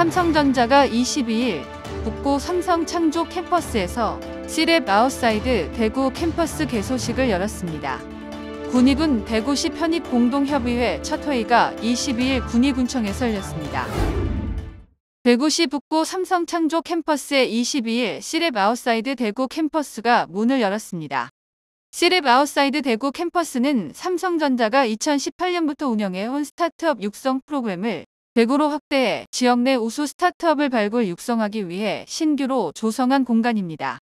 삼성전자가 22일 북구 삼성창조 캠퍼스에서 시랩 아웃사이드 대구 캠퍼스 개소식을 열었습니다. 군위군150 편입 공동협의회 첫 회의가 22일 군위군청에서 열렸습니다. 대구시 북구 삼성창조 캠퍼스의 22일 시랩 아웃사이드 대구 캠퍼스가 문을 열었습니다. 시랩 아웃사이드 대구 캠퍼스는 삼성전자가 2018년부터 운영해온 스타트업 육성 프로그램을 대구로 확대해 지역 내 우수 스타트업을 발굴 육성하기 위해 신규로 조성한 공간입니다.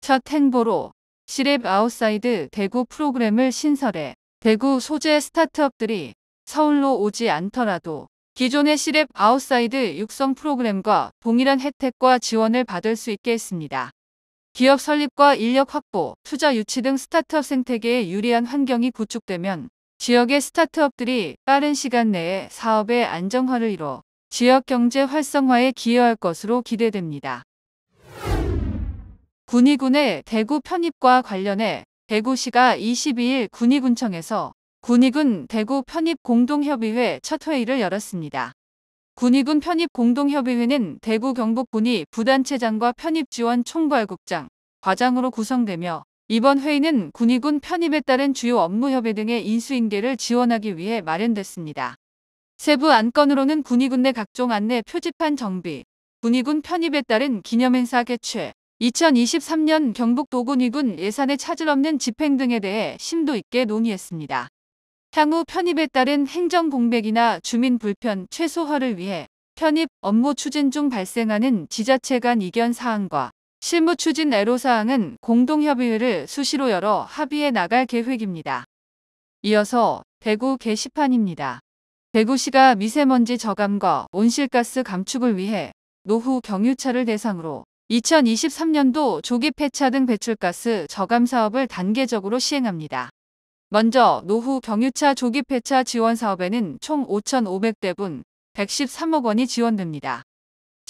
첫 행보로 시랩 아웃사이드 대구 프로그램을 신설해 대구 소재 스타트업들이 서울로 오지 않더라도 기존의 시랩 아웃사이드 육성 프로그램과 동일한 혜택과 지원을 받을 수 있게 했습니다. 기업 설립과 인력 확보, 투자 유치 등 스타트업 생태계에 유리한 환경이 구축되면 지역의 스타트업들이 빠른 시간 내에 사업의 안정화를 이뤄 지역 경제 활성화에 기여할 것으로 기대됩니다. 군의군의 대구 편입과 관련해 대구시가 22일 군의군청에서 군의군 대구 편입 공동협의회 첫 회의를 열었습니다. 군의군 편입 공동협의회는 대구 경북군이 부단체장과 편입지원 총괄국장, 과장으로 구성되며 이번 회의는 군의군 편입에 따른 주요 업무 협의 등의 인수인계를 지원하기 위해 마련됐습니다. 세부 안건으로는 군의군 내 각종 안내 표지판 정비, 군의군 편입에 따른 기념행사 개최, 2023년 경북도군의군 예산에 차질 없는 집행 등에 대해 심도 있게 논의했습니다. 향후 편입에 따른 행정 공백이나 주민 불편 최소화를 위해 편입 업무 추진 중 발생하는 지자체 간 이견 사항과 실무 추진 애로사항은 공동협의회를 수시로 열어 합의해 나갈 계획입니다. 이어서 대구 게시판입니다. 대구시가 미세먼지 저감과 온실가스 감축을 위해 노후 경유차를 대상으로 2023년도 조기 폐차 등 배출가스 저감 사업을 단계적으로 시행합니다. 먼저 노후 경유차 조기 폐차 지원 사업에는 총 5,500대분 113억 원이 지원됩니다.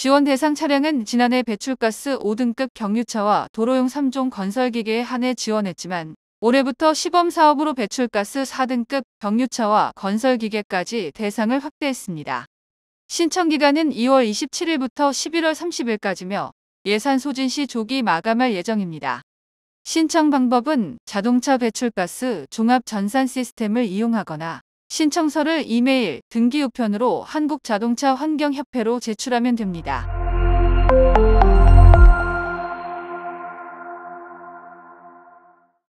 지원 대상 차량은 지난해 배출가스 5등급 경유차와 도로용 3종 건설기계에 한해 지원했지만 올해부터 시범사업으로 배출가스 4등급 경유차와 건설기계까지 대상을 확대했습니다. 신청기간은 2월 27일부터 11월 30일까지며 예산 소진 시 조기 마감할 예정입니다. 신청 방법은 자동차 배출가스 종합 전산 시스템을 이용하거나 신청서를 이메일, 등기우편으로 한국자동차환경협회로 제출하면 됩니다.